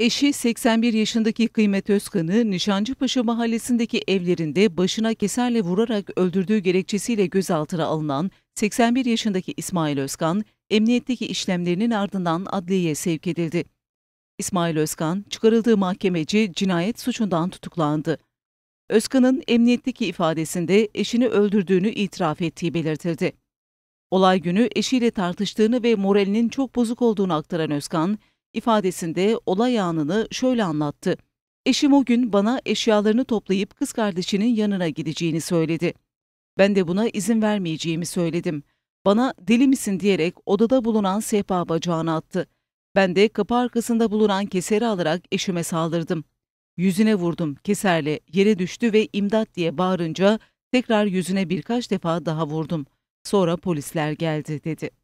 Eşi 81 yaşındaki Kıymet Özkan'ı Nişancıpaşa mahallesindeki evlerinde başına keserle vurarak öldürdüğü gerekçesiyle gözaltına alınan 81 yaşındaki İsmail Özkan, emniyetteki işlemlerinin ardından adliyeye sevk edildi. İsmail Özkan, çıkarıldığı mahkemeci cinayet suçundan tutuklandı. Özkan'ın emniyetteki ifadesinde eşini öldürdüğünü itiraf ettiği belirtildi. Olay günü eşiyle tartıştığını ve moralinin çok bozuk olduğunu aktaran Özkan, ifadesinde olay anını şöyle anlattı. Eşim o gün bana eşyalarını toplayıp kız kardeşinin yanına gideceğini söyledi. Ben de buna izin vermeyeceğimi söyledim. Bana deli misin diyerek odada bulunan sehpa bacağını attı. Ben de kapı arkasında bulunan keseri alarak eşime saldırdım. Yüzüne vurdum keserle yere düştü ve imdat diye bağırınca tekrar yüzüne birkaç defa daha vurdum. Sonra polisler geldi dedi.